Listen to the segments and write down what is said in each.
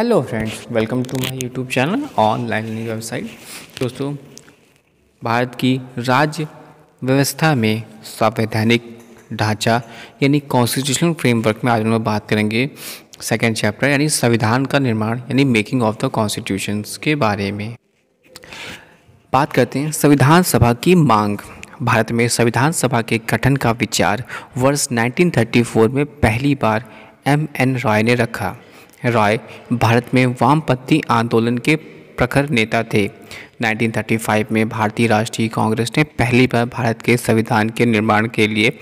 hello friends welcome to my YouTube channel online learning website दोस्तों भारत की राज्य व्यवस्था में संवैधानिक ढांचा यानी कॉन्स्टिट्यूशनल फ्रेमवर्क में आज हम लोग बात करेंगे सेकेंड चैप्टर यानी संविधान का निर्माण यानी मेकिंग ऑफ द कॉन्स्टिट्यूशंस के बारे में बात करते हैं संविधान सभा की मांग भारत में संविधान सभा के गठन का विचार वर्ष 1934 में पहली बार एम एन रॉय ने रखा राय भारत में वामपंथी आंदोलन के प्रखर नेता थे 1935 में भारतीय राष्ट्रीय कांग्रेस ने पहली बार भारत के संविधान के निर्माण के लिए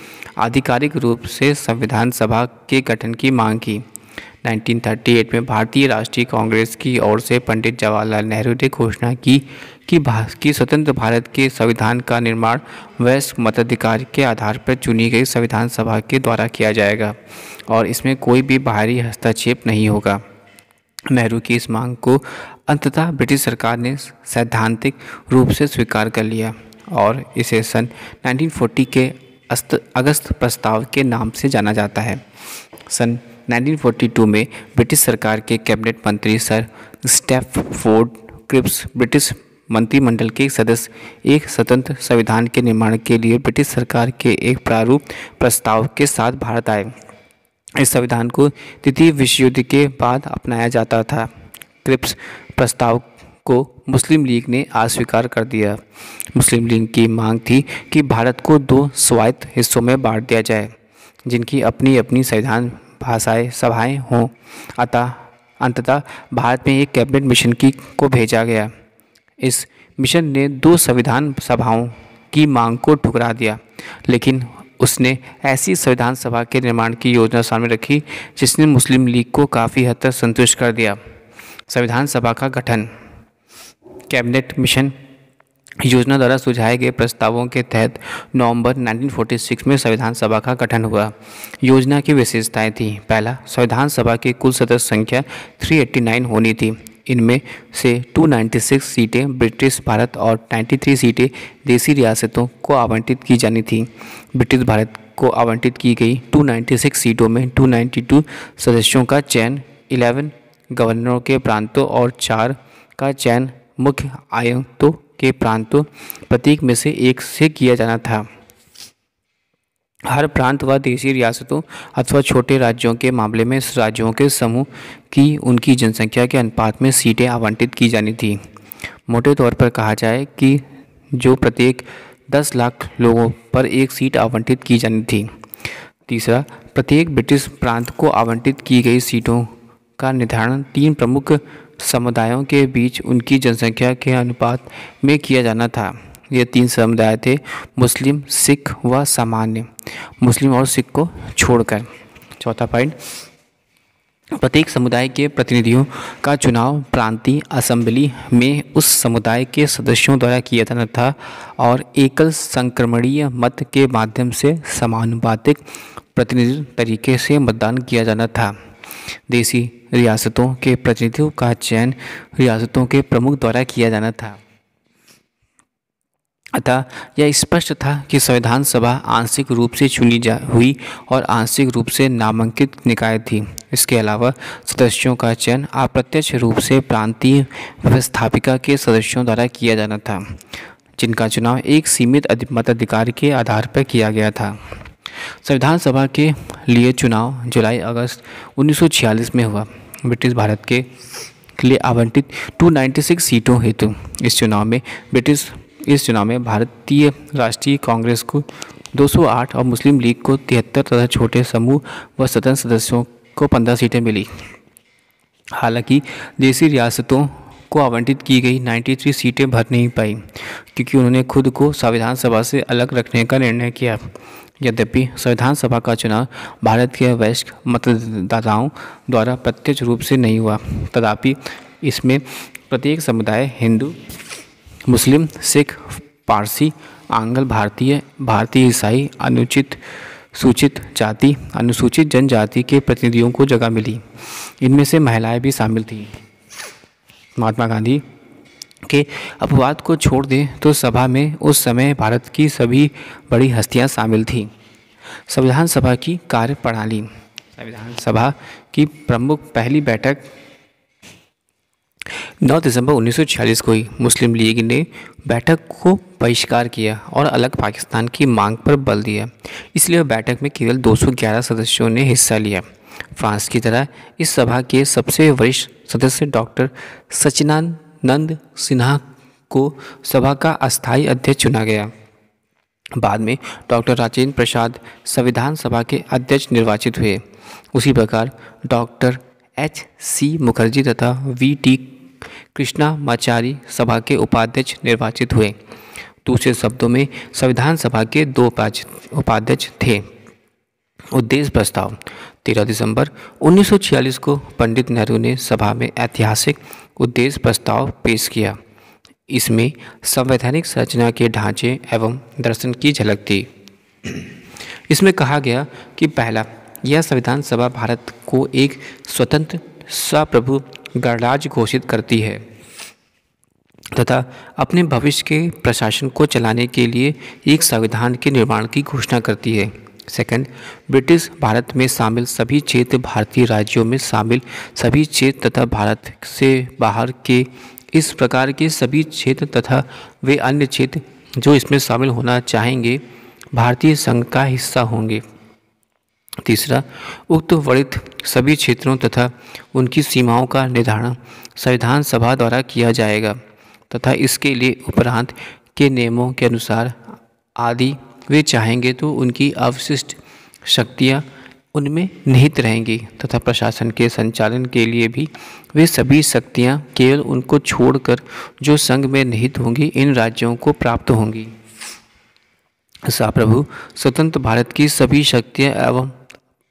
आधिकारिक रूप से संविधान सभा के गठन की मांग की 1938 में भारतीय राष्ट्रीय कांग्रेस की ओर से पंडित जवाहरलाल नेहरू ने घोषणा की कि की स्वतंत्र भारत के संविधान का निर्माण वैश्विक मताधिकार के आधार पर चुनी गई संविधान सभा के द्वारा किया जाएगा और इसमें कोई भी बाहरी हस्तक्षेप नहीं होगा नेहरू की इस मांग को अंततः ब्रिटिश सरकार ने सैद्धांतिक रूप से स्वीकार कर लिया और इसे सन 1940 के अस्त अगस्त प्रस्ताव के नाम से जाना जाता है सन 1942 में ब्रिटिश सरकार के कैबिनेट मंत्री सर फोर्ड क्रिप्स ब्रिटिश मंत्रिमंडल के सदस्य एक स्वतंत्र संविधान के निर्माण के लिए ब्रिटिश सरकार के एक प्रारूप प्रस्ताव के साथ भारत आए इस संविधान को द्वितीय विश्व युद्ध के बाद अपनाया जाता था क्रिप्स प्रस्ताव को मुस्लिम लीग ने अस्वीकार कर दिया मुस्लिम लीग की मांग थी कि भारत को दो स्वायत्त हिस्सों में बांट दिया जाए जिनकी अपनी अपनी संविधान भाषाएं सभाएं हों अतः अंततः भारत में एक कैबिनेट मिशन की को भेजा गया इस मिशन ने दो संविधान सभाओं की मांग को ठुकरा दिया लेकिन उसने ऐसी संविधान सभा के निर्माण की योजना सामने रखी जिसने मुस्लिम लीग को काफ़ी हद तक संतुष्ट कर दिया संविधान सभा का गठन कैबिनेट मिशन योजना द्वारा सुझाए गए प्रस्तावों के तहत नवंबर 1946 में संविधान सभा का गठन हुआ योजना की विशेषताएं थीं पहला संविधान सभा की कुल सदस्य संख्या 389 होनी थी इनमें से 296 सीटें ब्रिटिश भारत और 93 सीटें देसी रियासतों को आवंटित की जानी थी ब्रिटिश भारत को आवंटित की गई 296 सीटों में 292 सदस्यों का चयन 11 गवर्नरों के प्रांतों और चार का चयन मुख्य आयुक्तों के प्रांत प्रतीक में से एक से किया जाना था हर प्रांत व देशी रियासतों अथवा छोटे राज्यों के मामले में राज्यों के समूह की उनकी जनसंख्या के अनुपात में सीटें आवंटित की जानी थी मोटे तौर पर कहा जाए कि जो प्रत्येक दस लाख लोगों पर एक सीट आवंटित की जानी थी तीसरा प्रत्येक ब्रिटिश प्रांत को आवंटित की गई सीटों का निर्धारण तीन प्रमुख समुदायों के बीच उनकी जनसंख्या के अनुपात में किया जाना था ये तीन समुदाय थे मुस्लिम सिख व सामान्य मुस्लिम और सिख को छोड़कर चौथा पॉइंट प्रत्येक समुदाय के प्रतिनिधियों का चुनाव प्रांतीय असम्बली में उस समुदाय के सदस्यों द्वारा किया जाना था और एकल संक्रमणीय मत के माध्यम से समानुपातिक प्रतिनिधि तरीके से मतदान किया जाना था देसी रियासतों के प्रतिनिधियों का चयन रियासतों के प्रमुख द्वारा किया जाना था अतः यह स्पष्ट था कि संविधान सभा आंशिक रूप से चुनी जा हुई और आंशिक रूप से नामांकित निकाय थी इसके अलावा सदस्यों का चयन अप्रत्यक्ष रूप से प्रांतीय व्यवस्थापिका के सदस्यों द्वारा किया जाना था जिनका चुनाव एक सीमित मताधिकार के आधार पर किया गया था संविधान सभा के लिए चुनाव जुलाई अगस्त 1946 में हुआ ब्रिटिश भारत के लिए आवंटित 296 सीटों हेतु इस चुनाव में ब्रिटिश इस चुनाव में भारतीय राष्ट्रीय कांग्रेस को 208 और मुस्लिम लीग को तिहत्तर तथा छोटे समूह व सदन सदस्यों को 15 सीटें मिली हालांकि देसी रियासतों को आवंटित की गई 93 सीटें भर नहीं पाई क्योंकि उन्होंने खुद को संविधान सभा से अलग रखने का निर्णय किया यद्यपि संविधान सभा का चुनाव भारत के वयस्क मतदाताओं द्वारा प्रत्यक्ष रूप से नहीं हुआ तथापि इसमें प्रत्येक समुदाय हिंदू मुस्लिम सिख पारसी आंगल भारतीय भारतीय ईसाई अनुचित सूचित जाति अनुसूचित जनजाति के प्रतिनिधियों को जगह मिली इनमें से महिलाएं भी शामिल थीं महात्मा गांधी के अपवाद को छोड़ दें तो सभा में उस समय भारत की सभी बड़ी हस्तियां शामिल थीं संविधान सभा की कार्य प्रणाली संविधान सभा की प्रमुख पहली बैठक 9 दिसंबर 1946 को ही मुस्लिम लीग ने बैठक को बहिष्कार किया और अलग पाकिस्तान की मांग पर बल दिया इसलिए बैठक में केवल 211 सदस्यों ने हिस्सा लिया फ्रांस की तरह इस सभा के सबसे वरिष्ठ सदस्य डॉक्टर सचिनान नंद सिन्हा को सभा का अस्थायी अध्यक्ष चुना गया बाद में डॉक्टर राजेंद्र प्रसाद संविधान सभा के अध्यक्ष निर्वाचित हुए उसी प्रकार डॉक्टर एच सी मुखर्जी तथा वी टी कृष्णा माचारी सभा के उपाध्यक्ष निर्वाचित हुए दूसरे शब्दों में संविधान सभा के दो उपाध्यक्ष थे उद्देश्य प्रस्ताव 13 दिसंबर 1946 को पंडित नेहरू ने सभा में ऐतिहासिक उद्देश्य प्रस्ताव पेश किया इसमें संवैधानिक संरचना के ढांचे एवं दर्शन की झलक थी इसमें कहा गया कि पहला यह संविधान सभा भारत को एक स्वतंत्र सप्रभु गणराज्य घोषित करती है तथा अपने भविष्य के प्रशासन को चलाने के लिए एक संविधान के निर्माण की घोषणा करती है सेकंड ब्रिटिश भारत में शामिल सभी क्षेत्र भारतीय राज्यों में शामिल सभी क्षेत्र तथा भारत से बाहर के इस प्रकार के सभी क्षेत्र तथा वे अन्य क्षेत्र जो इसमें शामिल होना चाहेंगे भारतीय संघ का हिस्सा होंगे तीसरा उक्त वर्णित सभी क्षेत्रों तथा उनकी सीमाओं का निर्धारण संविधान सभा द्वारा किया जाएगा तथा इसके लिए उपरांत के नियमों के अनुसार आदि वे चाहेंगे तो उनकी अवशिष्ट शक्तियाँ उनमें निहित रहेंगी तथा प्रशासन के संचालन के लिए भी वे सभी शक्तियाँ केवल उनको छोड़कर जो संघ में निहित होंगी इन राज्यों को प्राप्त होंगी सा प्रभु स्वतंत्र भारत की सभी शक्तियाँ एवं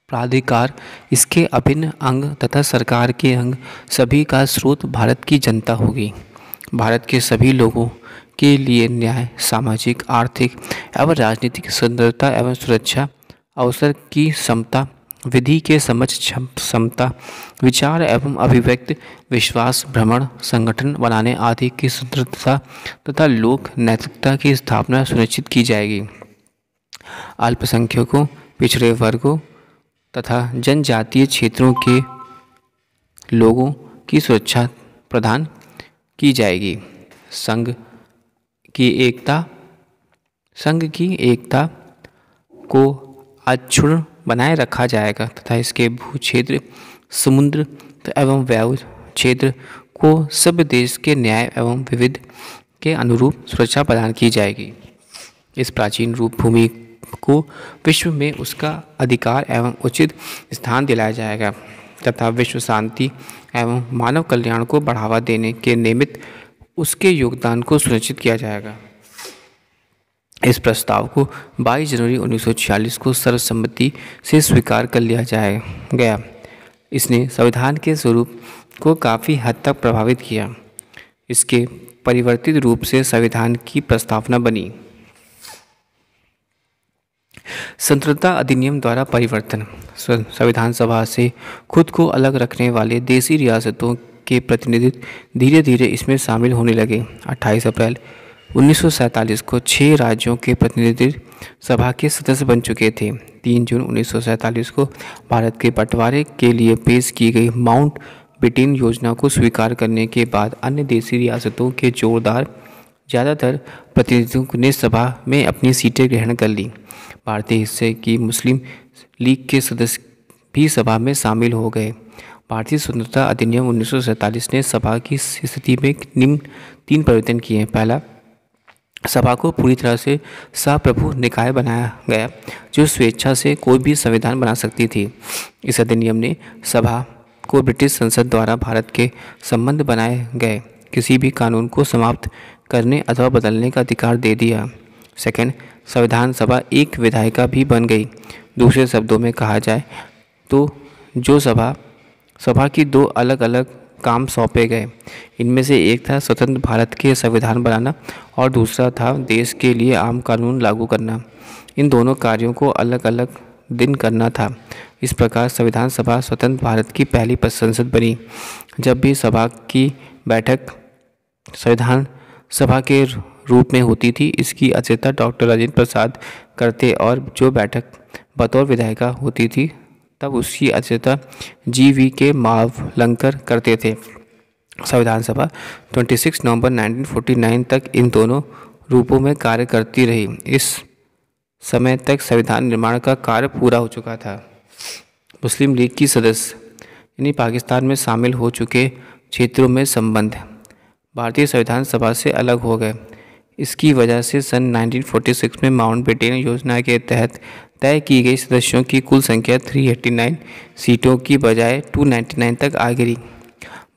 प्राधिकार इसके अभिन्न अंग तथा सरकार के अंग सभी का स्रोत भारत की जनता होगी भारत के सभी लोगों के लिए न्याय सामाजिक आर्थिक एवं राजनीतिक स्वतंत्रता एवं सुरक्षा अवसर की क्षमता विधि के समझ क्षमता विचार एवं अभिव्यक्त विश्वास भ्रमण संगठन बनाने आदि की स्वतंत्रता तथा लोक नैतिकता की स्थापना सुनिश्चित की जाएगी अल्पसंख्यकों पिछड़े वर्गों तथा जनजातीय क्षेत्रों के लोगों की सुरक्षा प्रदान की जाएगी संघ की एकता संघ की एकता को अक्षुण बनाए रखा जाएगा तथा इसके भू क्षेत्र समुद्र एवं वायु क्षेत्र को सब देश के न्याय एवं विविध के अनुरूप सुरक्षा प्रदान की जाएगी इस प्राचीन रूप भूमि को विश्व में उसका अधिकार एवं उचित स्थान दिलाया जाएगा तथा विश्व शांति एवं मानव कल्याण को बढ़ावा देने के निमित्त उसके योगदान को सुनिश्चित किया जाएगा इस प्रस्ताव को 22 जनवरी 1946 को सर्वसम्मति से स्वीकार कर लिया जाए गया इसने संविधान के स्वरूप को काफ़ी हद तक प्रभावित किया इसके परिवर्तित रूप से संविधान की प्रस्तावना बनी स्वतंत्रता अधिनियम द्वारा परिवर्तन संविधान सभा से खुद को अलग रखने वाले देसी रियासतों के प्रतिनिधित्व धीरे धीरे इसमें शामिल होने लगे 28 अप्रैल उन्नीस को छः राज्यों के प्रतिनिधि सभा के सदस्य बन चुके थे 3 जून उन्नीस को भारत के बंटवारे के लिए पेश की गई माउंट बिटिन योजना को स्वीकार करने के बाद अन्य देशी रियासतों के जोरदार ज़्यादातर प्रतिनिधियों ने सभा में अपनी सीटें ग्रहण कर ली भारतीय हिस्से की मुस्लिम लीग के सदस्य भी सभा में शामिल हो गए भारतीय स्वतंत्रता अधिनियम उन्नीस ने सभा की स्थिति में निम्न तीन परिवर्तन किए हैं पहला सभा को पूरी तरह से सप्रभु निकाय बनाया गया जो स्वेच्छा से कोई भी संविधान बना सकती थी इस अधिनियम ने सभा को ब्रिटिश संसद द्वारा भारत के संबंध बनाए गए किसी भी कानून को समाप्त करने अथवा बदलने का अधिकार दे दिया सेकंड संविधान सभा एक विधायिका भी बन गई दूसरे शब्दों में कहा जाए तो जो सभा सभा की दो अलग अलग काम सौंपे गए इनमें से एक था स्वतंत्र भारत के संविधान बनाना और दूसरा था देश के लिए आम कानून लागू करना इन दोनों कार्यों को अलग अलग दिन करना था इस प्रकार संविधान सभा स्वतंत्र भारत की पहली संसद बनी जब भी सभा की बैठक संविधान सभा के रूप में होती थी इसकी अध्यक्षता डॉक्टर राजेंद्र प्रसाद करते और जो बैठक बतौर विधायिका होती थी तब उसकी अध्यक्षता जी वी के मावलंकर करते थे संविधान सभा 26 नवंबर 1949 तक इन दोनों रूपों में कार्य करती रही इस समय तक संविधान निर्माण का कार्य पूरा हो चुका था मुस्लिम लीग की सदस्य यानी पाकिस्तान में शामिल हो चुके क्षेत्रों में संबंध भारतीय संविधान सभा से अलग हो गए इसकी वजह से सन 1946 में माउंट बेटेन योजना के तहत तय की गई सदस्यों की कुल संख्या 389 सीटों की बजाय 299 तक आ गिरी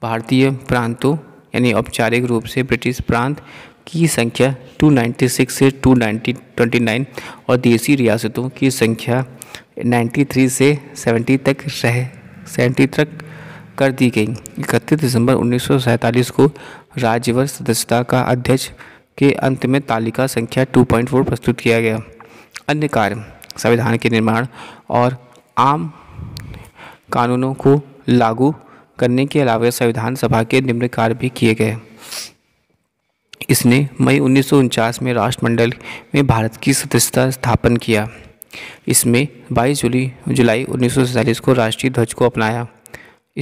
भारतीय प्रांतों यानी औपचारिक रूप से ब्रिटिश प्रांत की संख्या 296 से 229 और देसी रियासतों की संख्या 93 से 70 तक रह सेंटी तक कर दी गई इकतीस दिसंबर उन्नीस को राज्यवर सदस्यता का अध्यक्ष के अंत में तालिका संख्या 2.4 प्रस्तुत किया गया अन्य कार्य संविधान के निर्माण और आम कानूनों को लागू करने के अलावा संविधान सभा के निम्न कार्य भी किए गए इसने मई उन्नीस में राष्ट्रमंडल में भारत की सदस्यता स्थापन किया इसमें 22 जुलाई जुलाई उन्नीस को राष्ट्रीय ध्वज को अपनाया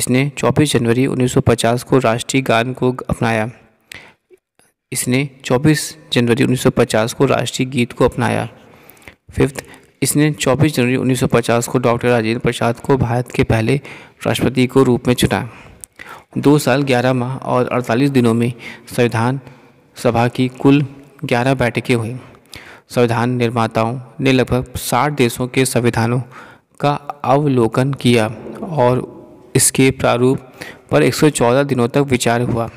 इसने 24 जनवरी 1950 को राष्ट्रीय गान को अपनाया इसने 24 जनवरी 1950 को राष्ट्रीय गीत को अपनाया फिफ्थ इसने 24 जनवरी 1950 को डॉक्टर राजेंद्र प्रसाद को भारत के पहले राष्ट्रपति को रूप में चुना दो साल ग्यारह माह और अड़तालीस दिनों में संविधान सभा की कुल ग्यारह बैठकें हुई संविधान निर्माताओं ने लगभग साठ देशों के संविधानों का अवलोकन किया और इसके प्रारूप पर 114 दिनों तक विचार हुआ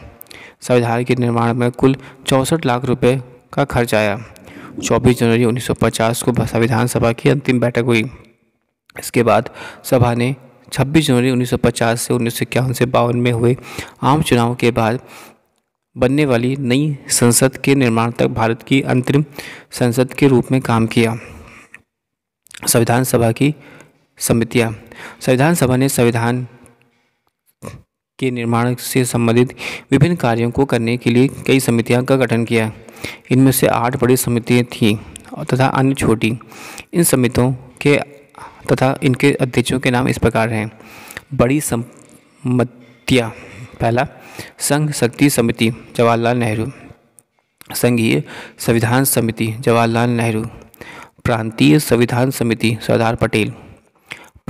संविधान के निर्माण में कुल चौंसठ लाख रुपए का खर्च आया 24 जनवरी 1950 को संविधान सभा की अंतिम बैठक हुई इसके बाद सभा ने 26 जनवरी 1950 से उन्नीस सौ से बावन में हुए आम चुनाव के बाद बनने वाली नई संसद के निर्माण तक भारत की अंतरिम संसद के रूप में काम किया संविधान सभा की समितियाँ संविधान सभा ने संविधान के निर्माण से संबंधित विभिन्न कार्यों को करने के लिए कई समितियां का गठन किया इनमें से आठ बड़ी समितियां थीं तथा अन्य छोटी इन समितियों के तथा इनके अध्यक्षों के नाम इस प्रकार हैं बड़ी सम्मतियाँ पहला संघ शक्ति समिति जवाहरलाल नेहरू संघीय संविधान समिति जवाहरलाल नेहरू प्रांतीय संविधान समिति सरदार पटेल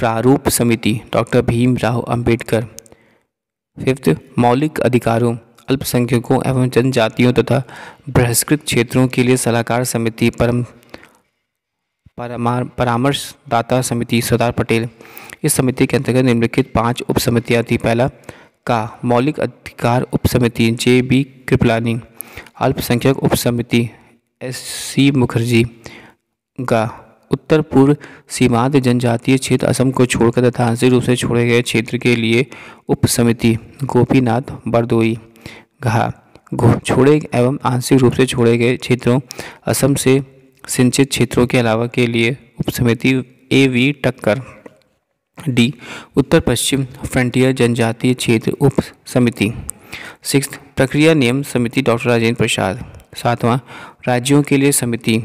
प्रारूप समिति डॉक्टर भीमराव अंबेडकर फिफ्थ मौलिक अधिकारों अल्पसंख्यकों एवं जनजातियों तथा बहिष्कृत क्षेत्रों के लिए सलाहकार समिति परम परामर्शदाता समिति सरदार पटेल इस समिति के अंतर्गत निम्नलिखित पांच उप समितियाँ थी पहला का मौलिक अधिकार उप समिति जे बी कृपलानी अल्पसंख्यक उप समिति एस सी मुखर्जी का उत्तर पूर्व सीमांत जनजातीय क्षेत्र असम को छोड़कर तथा आंशिक रूप से छोड़े गए क्षेत्र के लिए उपसमिति गोपीनाथ बरदोई घा छोड़े एवं आंशिक रूप से छोड़े गए क्षेत्रों असम से सिंचित क्षेत्रों के अलावा के लिए उपसमिति ए वी टक्कर डी उत्तर पश्चिम फ्रंटियर जनजातीय क्षेत्र उप समिति सिक्स प्रक्रिया नियम समिति डॉक्टर राजेंद्र प्रसाद सातवां राज्यों के लिए समिति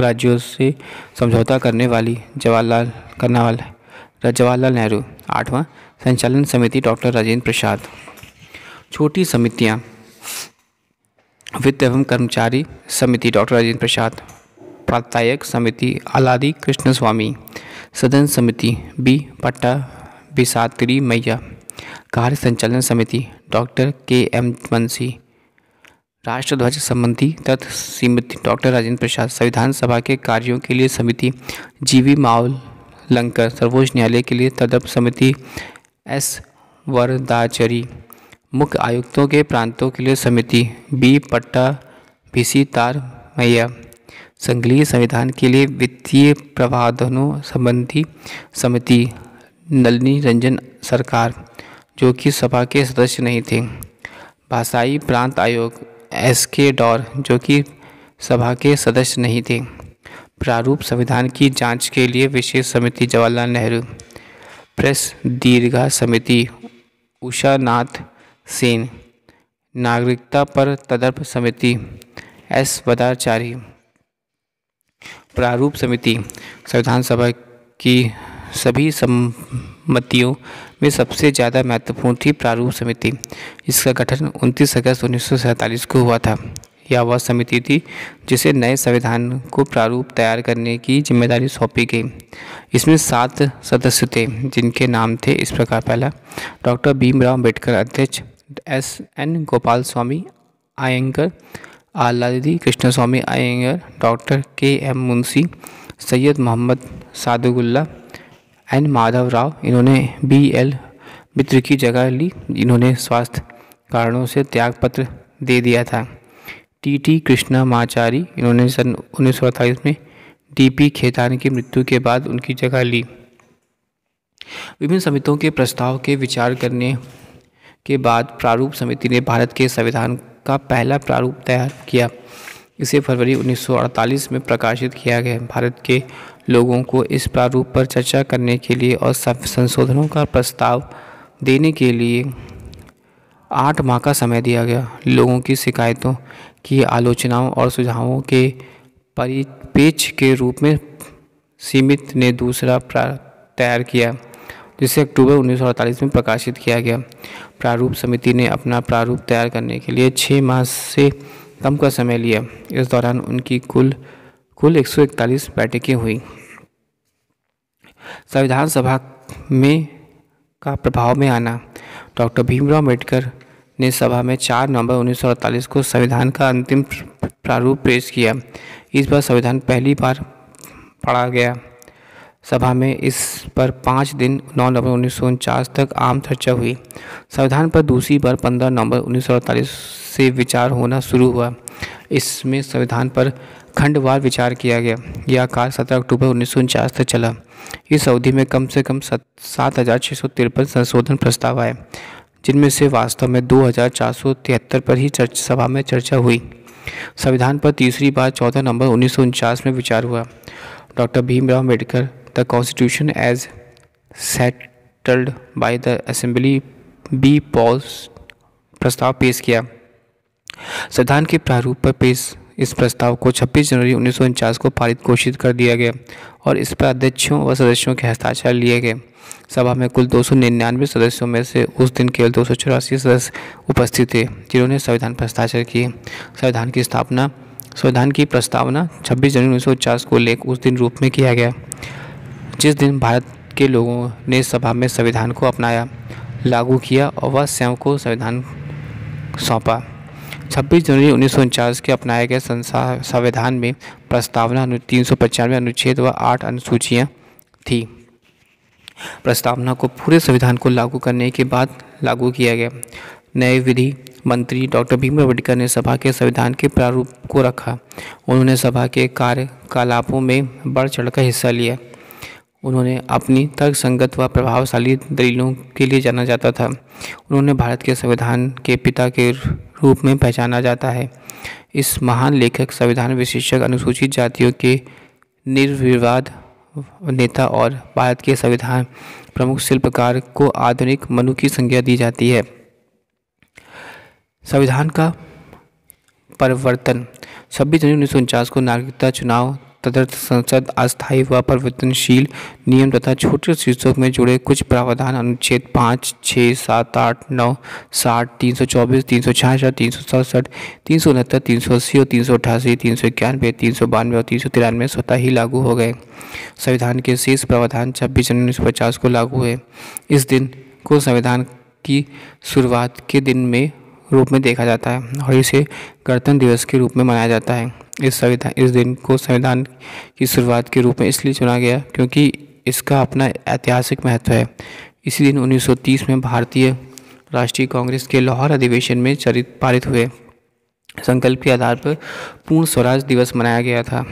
राज्यों से समझौता करने वाली जवाहरलाल करनावाल जवाहरलाल नेहरू आठवां संचालन समिति डॉक्टर राजेंद्र प्रसाद छोटी समितियाँ वित्त एवं कर्मचारी समिति डॉक्टर राजेंद्र प्रसाद प्रात्यायक समिति आलादी कृष्ण स्वामी सदन समिति बी पट्टा बिसात्री मैया कार्य संचालन समिति डॉक्टर के एम मंसी राष्ट्रध्वज संबंधी तत्सीमित डॉक्टर राजेंद्र प्रसाद संविधान सभा के कार्यों के लिए समिति जीवी माउल लंकर सर्वोच्च न्यायालय के लिए तदप समिति एस वरदाचरी मुख्य आयुक्तों के प्रांतों के लिए समिति बी पट्टा सी तार मैया संघीय संविधान के लिए वित्तीय प्रावधानों संबंधी समिति नलिनी रंजन सरकार जो कि सभा के सदस्य नहीं थे भाषाई प्रांत आयोग एस के डॉर जो कि सभा के सदस्य नहीं थे प्रारूप संविधान की जांच के लिए विशेष समिति जवाहरलाल नेहरू प्रेस दीर्घा समिति उषा नाथ सेन नागरिकता पर तदर्प समिति एस वदाचारी प्रारूप समिति संविधान सभा की सभी सम्मतियों में सबसे ज़्यादा महत्वपूर्ण थी प्रारूप समिति इसका गठन 29 अगस्त उन्नीस को हुआ था यह वह समिति थी जिसे नए संविधान को प्रारूप तैयार करने की जिम्मेदारी सौंपी गई इसमें सात सदस्य थे जिनके नाम थे इस प्रकार पहला डॉक्टर भीमराव अम्बेडकर अध्यक्ष S N Gopalaswami Ayyangar Alladi Krishnaswami Ayyangar doctor K M Munshi Syed Mohammad Saadulla N Madhav Rao इन्होंने बी एल मित्र की जगह ली इन्होंने स्वास्थ्य कारणों से त्यागपत्र दे दिया था टी टी कृष्णा माचारी इन्होंने सन उन्नीस में डी पी खेतान की मृत्यु के बाद उनकी जगह ली विभिन्न समितियों के प्रस्ताव के विचार करने के बाद प्रारूप समिति ने भारत के संविधान का पहला प्रारूप तैयार किया इसे फरवरी 1948 में प्रकाशित किया गया भारत के लोगों को इस प्रारूप पर चर्चा करने के लिए और संशोधनों का प्रस्ताव देने के लिए आठ माह का समय दिया गया लोगों की शिकायतों की आलोचनाओं और सुझावों के परिपेक्ष के रूप में सीमित ने दूसरा तैयार किया जिसे अक्टूबर 1948 में प्रकाशित किया गया प्रारूप समिति ने अपना प्रारूप तैयार करने के लिए छः माह से कम का समय लिया इस दौरान उनकी कुल कुल 141 बैठकें हुई संविधान सभा में का प्रभाव में आना डॉक्टर भीमराव अम्बेडकर ने सभा में 4 नवंबर 1948 को संविधान का अंतिम प्रारूप पेश किया इस बार संविधान पहली बार पढ़ा गया सभा में इस पर पाँच दिन नौ नवंबर उन्नीस तक आम चर्चा हुई संविधान पर दूसरी बार पंद्रह नवंबर उन्नीस से विचार होना शुरू हुआ इसमें संविधान पर खंडवार विचार किया गया यह कार्य सत्रह अक्टूबर उन्नीस सौ उनचास तक चला इस अवधि में कम से कम सात हज़ार छः सौ तिरपन संशोधन प्रस्ताव आए जिनमें से वास्तव में दो हज़ार चार सौ तिहत्तर पर ही चर्च सभा में चर्चा हुई संविधान पर तीसरी बार चौदह नवंबर उन्नीस सौ उनचास में विचार हुआ doctor Bhimrao Ambedkar the constitution as settled by the assembly B पॉल्स प्रस्ताव पेश किया संविधान के प्रारूप पर पेश इस प्रस्ताव को 26 जनवरी उन्नीस को पारित घोषित कर दिया गया और इस पर अध्यक्षों व सदस्यों के हस्ताक्षर लिए गए सभा में कुल दो सदस्यों में से उस दिन केवल दो सदस्य उपस्थित थे जिन्होंने संविधान पर हस्ताक्षर किए संविधान की स्थापना संविधान की प्रस्तावना 26 जनवरी उन्नीस को लेख उस दिन रूप में किया गया जिस दिन भारत के लोगों ने सभा में संविधान को अपनाया लागू किया और वह स्वयं को संविधान सौंपा 26 जनवरी उन्नीस के अपनाए गए संविधान में प्रस्तावना तीन सौ पचानवे अनुच्छेद व आठ अनुसूचियाँ थी प्रस्तावना को पूरे संविधान को लागू करने के बाद लागू किया गया नए विधि मंत्री डॉक्टर भीम अम्बेडकर ने सभा के संविधान के प्रारूप को रखा उन्होंने सभा के कार्यकलापों में बढ़ चढ़कर हिस्सा लिया उन्होंने अपनी तर्कसंगत व प्रभावशाली दलीलों के लिए जाना जाता था उन्होंने भारत के संविधान के पिता के रूप में पहचाना जाता है इस महान लेखक संविधान विशेषज्ञ अनुसूचित जातियों के निर्विवाद नेता और भारत के संविधान प्रमुख शिल्पकार को आधुनिक मनु की संज्ञा दी जाती है संविधान का परिवर्तन छब्बीस जनवरी उन्नीस को नागरिकता चुनाव तदर्थ संसद अस्थायी व परिवर्तनशील नियम तथा छोटे शीर्षक में जुड़े कुछ प्रावधान अनुच्छेद पाँच छः सात आठ नौ साठ तीन सौ चौबीस तीन सौ छियासठ तीन सौ सड़सठ तीन सौ उनहत्तर तीन सौ अस्सी और तीन सौ अठासी तीन सौ इक्यानवे तीन सौ बानवे और तीन सौ तिरानवे स्वतः ही लागू हो गए संविधान के शेष प्रावधान छब्बीस जनवरी उन्नीस सौ पचास को लागू हुए इस दिन को संविधान की शुरुआत के दिन में रूप में देखा जाता है और इसे गणतंत्र दिवस के रूप में मनाया जाता है इस संविधान इस दिन को संविधान की शुरुआत के रूप में इसलिए चुना गया क्योंकि इसका अपना ऐतिहासिक महत्व है इसी दिन 1930 में भारतीय राष्ट्रीय कांग्रेस के लाहौर अधिवेशन में चरित पारित हुए संकल्प के आधार पर पूर्ण स्वराज दिवस मनाया गया था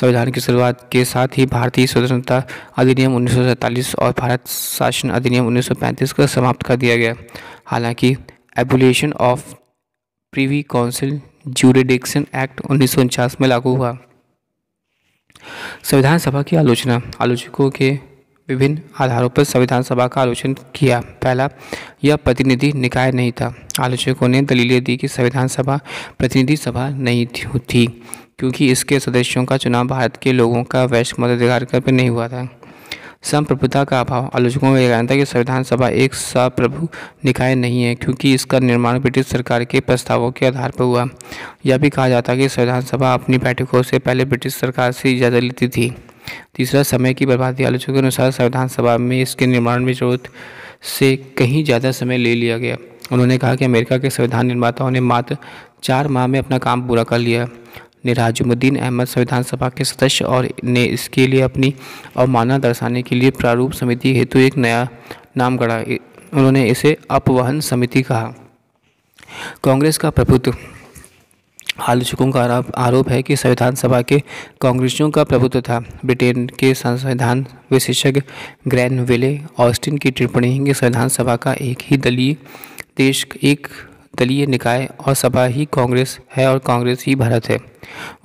संविधान की शुरुआत के साथ ही भारतीय स्वतंत्रता अधिनियम उन्नीस और भारत शासन अधिनियम 1935 को समाप्त कर दिया गया हालांकि abolition of privy council jurisdiction act उन्नीस में लागू हुआ संविधान सभा की आलोचना आलोचकों के विभिन्न आधारों पर संविधान सभा का आलोचन किया पहला यह प्रतिनिधि निकाय नहीं था आलोचकों ने दलीलें दी कि संविधान सभा प्रतिनिधि सभा नहीं थी क्योंकि इसके सदस्यों का चुनाव भारत के लोगों का वैश्विक मताधिकार पर नहीं हुआ था संप्रभुता का अभाव आलोचकों का यह कहना था कि संविधान सभा एक सप्रभु निकाय नहीं है क्योंकि इसका निर्माण ब्रिटिश सरकार के प्रस्तावों के आधार पर हुआ यह भी कहा जाता है कि संविधान सभा अपनी बैठकों से पहले ब्रिटिश सरकार से इजाज़त लेती थी तीसरा समय की बर्बादी आलोचकों के अनुसार संविधान सभा में इसके निर्माण में जरूरत से कहीं ज़्यादा समय ले लिया गया उन्होंने कहा कि अमेरिका के संविधान निर्माताओं ने मात्र चार माह में अपना काम पूरा कर लिया निराजुद्दीन अहमद संविधान सभा के सदस्य और ने इसके लिए अपनी अवमानना दर्शाने के लिए प्रारूप समिति हेतु एक नया नाम गढ़ा उन्होंने इसे अपवहन समिति कहा कांग्रेस का प्रभुत्व आलोचकों का आरोप है कि संविधान सभा के कांग्रेसियों का प्रभुत्व था ब्रिटेन के संविधान विशेषज्ञ ग्रैन विले ऑस्टिन की टिप्पणी कि संविधान सभा का एक ही दलीय देश एक दलीय निकाय और सभा ही कांग्रेस है और कांग्रेस ही भारत है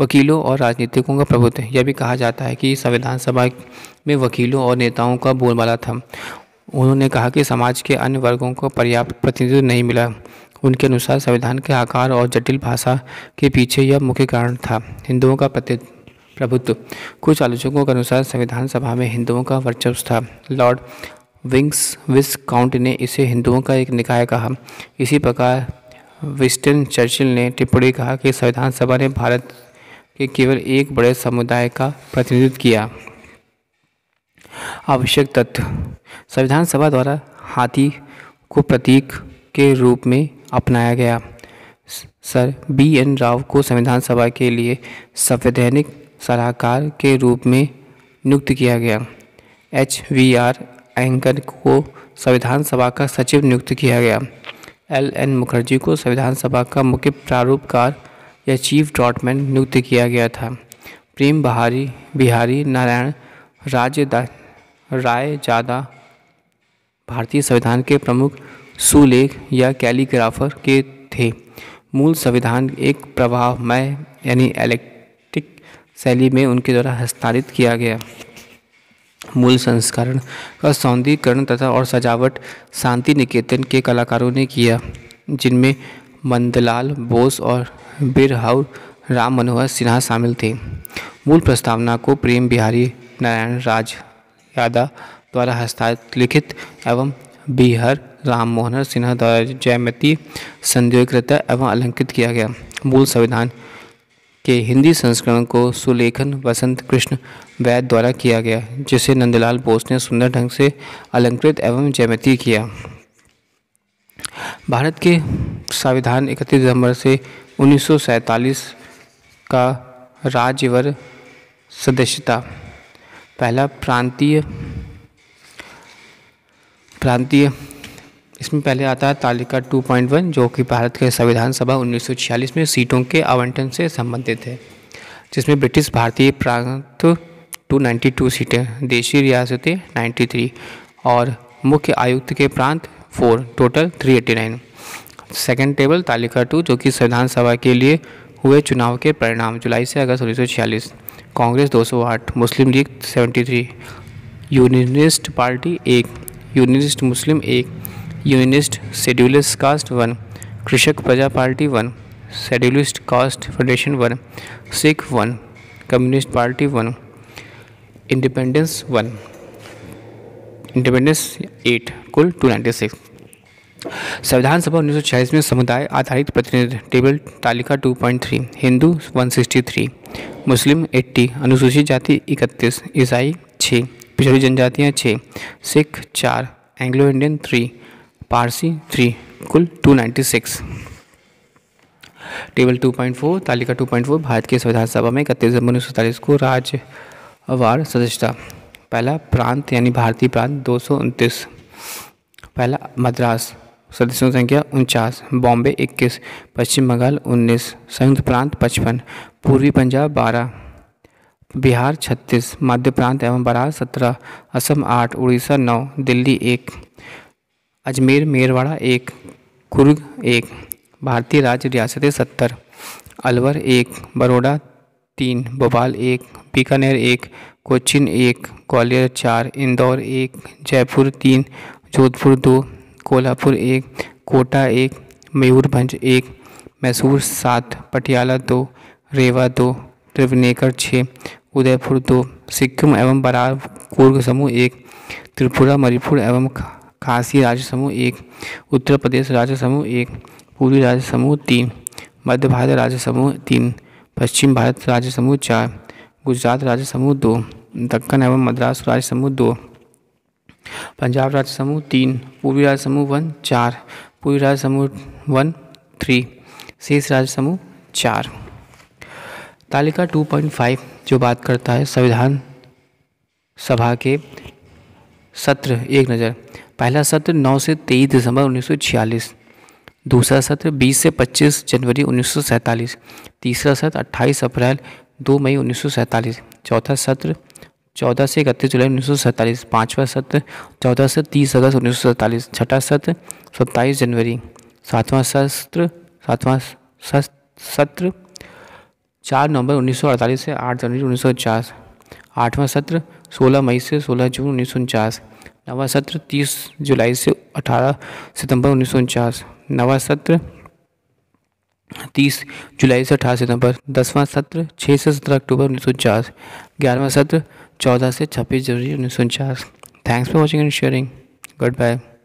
वकीलों और राजनीतिकों का प्रभुत्व यह भी कहा जाता है कि संविधान सभा में वकीलों और नेताओं का बोलबाला था उन्होंने कहा कि समाज के अन्य वर्गों को पर्याप्त प्रतिनिधित्व नहीं मिला उनके अनुसार संविधान के आकार और जटिल भाषा के पीछे यह मुख्य कारण था हिंदुओं का प्रभुत्व कुछ आलोचकों के अनुसार संविधान सभा में हिंदुओं का वर्चस्व था लॉर्ड विंग्स विस काउंट ने इसे हिंदुओं का एक निकाय कहा इसी प्रकार विस्टन चर्चिल ने टिप्पणी कहा कि संविधान सभा ने भारत के केवल एक बड़े समुदाय का प्रतिनिधित्व किया आवश्यक तत्व संविधान सभा द्वारा हाथी को प्रतीक के रूप में अपनाया गया सर बी एन राव को संविधान सभा के लिए संवैधानिक सलाहकार के रूप में नियुक्त किया गया एच वी आर एंकर को संविधान सभा का सचिव नियुक्त किया गया एल एन मुखर्जी को संविधान सभा का मुख्य प्रारूपकार या चीफ डॉटमैन नियुक्त किया गया था प्रेम बहारी बिहारी नारायण राज्य राय जादा भारतीय संविधान के प्रमुख सुलेख या कैलीग्राफर के थे मूल संविधान एक प्रभावमय यानी इलेक्ट्रिक शैली में उनके द्वारा हस्तांतरित किया गया मूल संस्करण का सौंदर्यकरण तथा और सजावट शांति निकेतन के कलाकारों ने किया जिनमें मंदलाल बोस और बिरहाउ राम मनोहर सिन्हा शामिल थे मूल प्रस्तावना को प्रेम बिहारी नारायण राज यादव द्वारा हस्तालिखित एवं बिहार राम मनोहर सिन्हा द्वारा जयमती संदेहकृत एवं अलंकृत किया गया मूल संविधान के हिंदी संस्करण को सुलेखन वसंत कृष्ण वैद द्वारा किया गया जिसे नंदलाल बोस ने सुंदर ढंग से अलंकृत एवं जयमती किया भारत के संविधान 31 दिसंबर से उन्नीस का राज्यवर सदस्यता पहला प्रांतीय प्रांतीय इसमें पहले आता है तालिका 2.1 जो कि भारत के संविधान सभा 1946 में सीटों के आवंटन से संबंधित है जिसमें ब्रिटिश भारतीय प्रांत 292 सीटें देशी रियासतें 93 और मुख्य आयुक्त के प्रांत फोर टोटल 389 सेकेंड टेबल तालिका टू जो कि संविधान सभा के लिए हुए चुनाव के परिणाम जुलाई से अगस्त उन्नीस Congress 208 Muslim league 73 unionist party एक यूनिस्ट मुस्लिम एक unionist scheduled caste one Krishak Praja party one scheduled caste federation one Sikh one communist party one independents one independents eight कुल टू नाइन्टी सिक्स संविधान सभा उन्नीस में समुदाय आधारित प्रतिनिधि टेबल तालिका 2.3 हिंदू 163 मुस्लिम 80 अनुसूचित जाति 31 ईसाई 6 पिछड़ी जनजातियाँ 6 Sikh 4 Anglo Indian three Parsi three कुल two ninety six table two point four तालिका टू पॉइंट फोर भारत की संविधान सभा में इकतीस जनवरी उन्नीस सौ सैंतालीस को राज्यवार सदस्यता पहला प्रांत यानी भारतीय प्रांत दो सौ उनतीस पहला मद्रास सदस्यों की संख्या उनचास बॉम्बे इक्कीस पश्चिम बंगाल उन्नीस संयुक्त प्रांत पचपन पूर्वी पंजाब बारह बिहार छत्तीस मध्य प्रांत एवं बराज सत्रह असम आठ उड़ीसा नौ दिल्ली एक अजमेर मेरवाड़ा एक कुर्ग एक भारतीय राज्य रियासतें सत्तर अलवर एक बड़ोड़ा तीन भोपाल एक बीकानेर एक कोचिन एक ग्वालियर चार इंदौर एक जयपुर तीन जोधपुर दो कोल्हापुर एक कोटा एक मयूरभंज एक मैसूर सात पटियाला दो रेवा दो त्रिवनेकर छः उदयपुर दो सिक्किम एवं बरार कुर्ग समूह एक त्रिपुरा मणिपुर एवं खासी राज्य समूह एक उत्तर प्रदेश राज्य समूह एक पूर्वी राज्य समूह तीन मध्य भारत राज्य समूह तीन पश्चिम भारत राज्य समूह चार गुजरात राज्य समूह दो दक्कन एवं मद्रास राज्य समूह दो पंजाब राज्य समूह तीन पूर्वी राज्य समूह वन चार पूर्वी राज्य समूह वन थ्री शेष राज्य समूह चार तालिका 2.5 जो बात करता है संविधान सभा के सत्र एक नज़र पहला सत्र 9 से 23 दिसंबर 1946 दूसरा सत्र 20 से 25 जनवरी 1947 तीसरा सत्र 28 अप्रैल 2 मई 1947 चौथा सत्र 14 से इकतीस जुलाई उन्नीस पाँचवा सत्र 14 से 30 अगस्त उन्नीस छठा सत्र सत्ताईस जनवरी सातवां सत्र सातवां सत्र चार नवंबर 1948 से 8 जनवरी उन्नीस आठवां सत्र 16 मई से 16 जून उन्नीस नवा सत्र 30 जुलाई से 18 सितंबर उन्नीस नवा सत्र 30 जुलाई से 18 सितंबर दसवां सत्र 6 से 17 अक्टूबर उन्नीस सौ ग्यारहवां सत्र 14 से 26 जनवरी उन्नीस सौ thanks for watching and sharing good bye